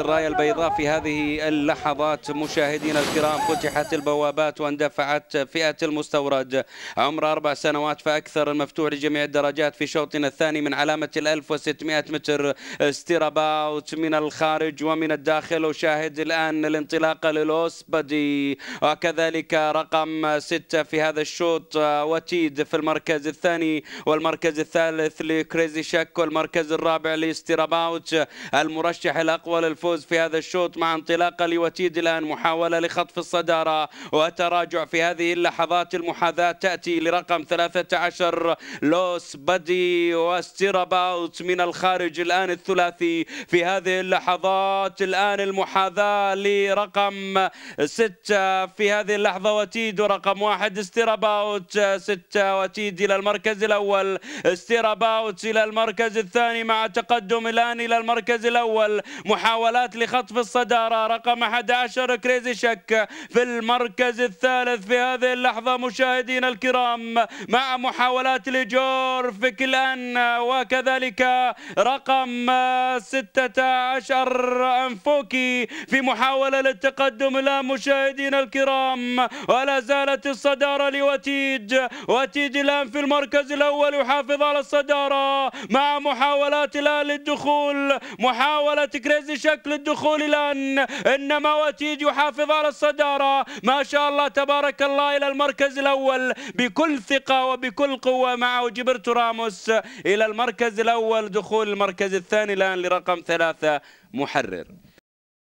الراية البيضاء في هذه اللحظات مشاهدينا الكرام فتحت البوابات واندفعت فئة المستورد عمر أربع سنوات فأكثر المفتوح لجميع الدرجات في شوطنا الثاني من علامة ال 1600 متر ستيراباوت من الخارج ومن الداخل أشاهد الآن الانطلاقة للأوس بدي وكذلك رقم ستة في هذا الشوط وتيد في المركز الثاني والمركز الثالث لكريزي شك والمركز الرابع لستيراباوت المرشح الأقوى للف الفوز في هذا الشوط مع انطلاقة لوتيد الآن محاولة لخطف الصدارة وتراجع في هذه اللحظات المحاذاة تأتي لرقم 13 لوس بدي واستيراباوت من الخارج الآن الثلاثي في هذه اللحظات الآن المحاذاة لرقم 6 في هذه اللحظة وتيد رقم واحد استيراباوت 6 وتيد إلى المركز الأول استيراباوت إلى المركز الثاني مع تقدم الآن إلى المركز الأول محاولة الانتقالات لخطف الصدارة رقم 11 كريزي شك في المركز الثالث في هذه اللحظة مشاهدين الكرام مع محاولات لجور في كلان وكذلك رقم 16 أنفوكي في محاولة للتقدم لا مشاهدين الكرام ولا زالت الصدارة لوتيج وتيج الآن في المركز الأول يحافظ على الصدارة مع محاولات الآن للدخول محاولة كريزي شك للدخول الآن إنما وتيج يحافظ على الصدارة ما شاء الله تبارك الله إلى المركز الأول بكل ثقة وبكل قوة معه جبرتو راموس إلى المركز الأول دخول المركز الثاني الآن لرقم ثلاثة محرر